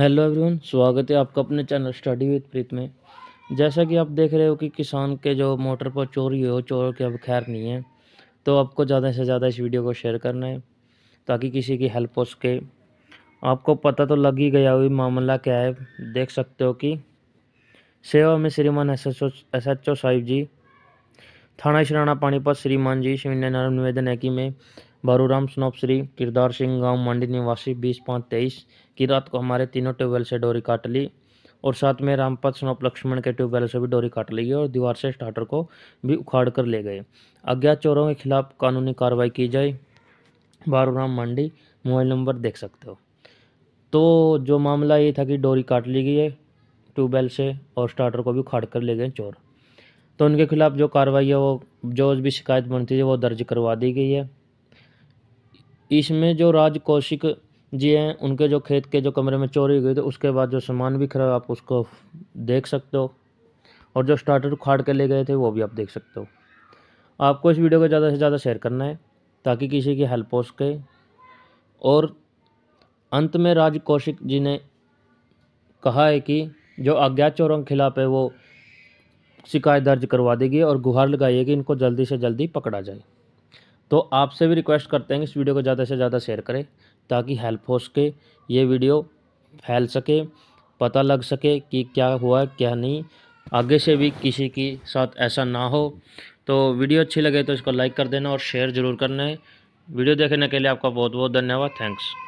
hello everyone स्वागत है आपका अपने चैनल स्टडी विद प्रीत में जैसा कि आप देख रहे हो कि किसान के जो मोटर पर चोरी हो चोर के अब खैर नहीं है तो आपको ज़्यादा से ज़्यादा इस वीडियो को शेयर करना है ताकि किसी की हेल्प हो सके आपको पता तो लग ही गया हुई मामला क्या है देख सकते हो कि सेवा में श्रीमान S S O S H O साहिब जी थाना शराना पानीपत श्रीमान जी श्री नारायण निवेदन है कि मैं बारूराम स्नोप श्री किरदार सिंह गांव मंडी निवासी बीस पाँच तेईस की रात को हमारे तीनों ट्यूबवेल से डोरी काट ली और साथ में रामपत स्नोप लक्ष्मण के ट्यूबवेल से भी डोरी काट ली गई और दीवार से स्टार्टर को भी उखाड़ कर ले गए अज्ञात चोरों के खिलाफ कानूनी कार्रवाई की जाए बारूराम मंडी मोबाइल नंबर देख सकते हो तो जो मामला ये था कि डोरी काट ली गई है ट्यूबवेल से और स्टार्टर को भी उखाड़ कर ले गए चोर तो उनके खिलाफ जो कार्रवाई है वो जो भी शिकायत बनती है वो दर्ज करवा दी गई है इसमें जो राज कौशिक जी हैं उनके जो खेत के जो कमरे में चोरी हुई थी तो उसके बाद जो सामान भी खराब आप उसको देख सकते हो और जो स्टार्टर उखाड़ के ले गए थे वो भी आप देख सकते हो आपको इस वीडियो को ज़्यादा से ज़्यादा शेयर करना है ताकि किसी की हेल्प हो सके और अंत में राज कौशिक जी ने कहा है कि जो अज्ञात चोरों के खिलाफ है वो शिकायत दर्ज करवा देगी और गुहार लगाइए कि इनको जल्दी से जल्दी पकड़ा जाए तो आपसे भी रिक्वेस्ट करते हैं कि इस वीडियो को ज़्यादा से ज़्यादा शेयर करें ताकि हेल्प हो सके ये वीडियो फैल सके पता लग सके कि क्या हुआ क्या नहीं आगे से भी किसी के साथ ऐसा ना हो तो वीडियो अच्छी लगे तो इसको लाइक कर देना और शेयर ज़रूर करना है वीडियो देखने के लिए आपका बहुत बहुत धन्यवाद थैंक्स